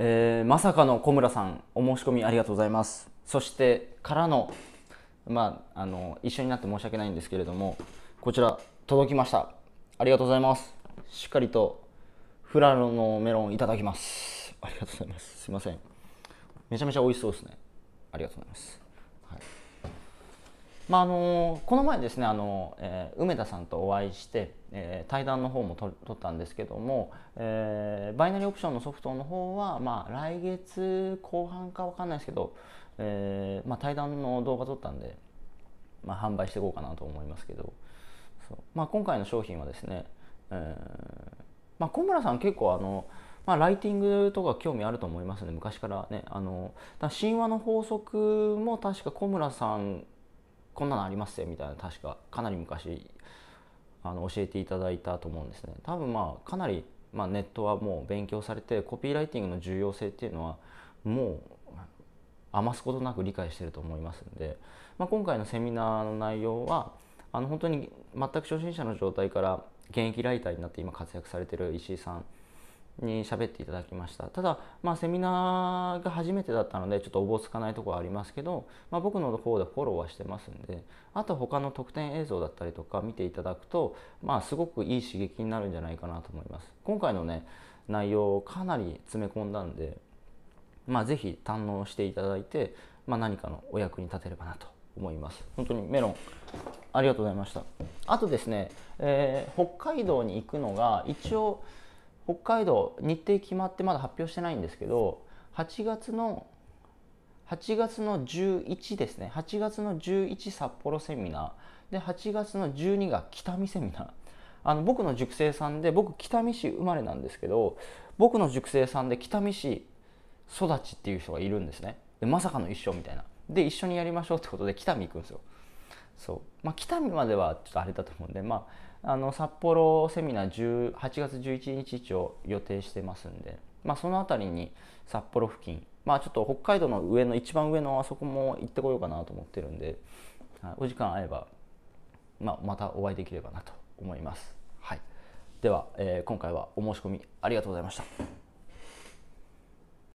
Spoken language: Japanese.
えー、まさかの小村さんお申し込みありがとうございますそしてからの,、まあ、あの一緒になって申し訳ないんですけれどもこちら届きましたありがとうございますしっかりとフラロのメロンいただきますありがとうございますすいませんめちゃめちゃ美味しそうですねありがとうございます、はいまあ、あのこの前ですねあの、えー、梅田さんとお会いして、えー、対談の方も取ったんですけども、えー、バイナリーオプションのソフトの方は、まあ、来月後半か分かんないですけど、えーまあ、対談の動画撮ったんで、まあ、販売していこうかなと思いますけどまあ、今回の商品はですね、えーまあ、小村さん結構あの、まあ、ライティングとか興味あると思いますね昔からねあの神話の法則も確か小村さんこんなのありますよみたいな確かかなり昔あの教えていただいたと思うんですね多分まあかなり、まあ、ネットはもう勉強されてコピーライティングの重要性っていうのはもう余すことなく理解してると思いますんで、まあ、今回のセミナーの内容はあの本当に全く初心者の状態から現役ライターになって今活躍されてる石井さんに喋っていただきましたただ、まあ、セミナーが初めてだったのでちょっとおぼつかないところはありますけど、まあ、僕の方でフォローはしてますんであと他の特典映像だったりとか見ていただくと、まあ、すごくいい刺激になるんじゃないかなと思います今回のね内容をかなり詰め込んだんで、まあ、ぜひ堪能していただいて、まあ、何かのお役に立てればなと思います本当にメロンありがとうございましたあとですね、えー、北海道に行くのが一応、うん北海道日程決まってまだ発表してないんですけど8月の8月の11ですね8月の11札幌セミナーで8月の12が北見セミナーあの僕の塾生さんで僕北見市生まれなんですけど僕の塾生さんで北見市育ちっていう人がいるんですねでまさかの一緒みたいなで一緒にやりましょうってことで北見行くんですよそうまあ、北見まではちょっとあれだと思うんで、まあ、あの札幌セミナー8月11日一応予定してますんで、まあ、その辺りに札幌付近、まあ、ちょっと北海道の上の一番上のあそこも行ってこようかなと思ってるんで、はい、お時間あれば、まあ、またお会いできればなと思います。はい、では、えー、今回はお申し込みありがとうございました。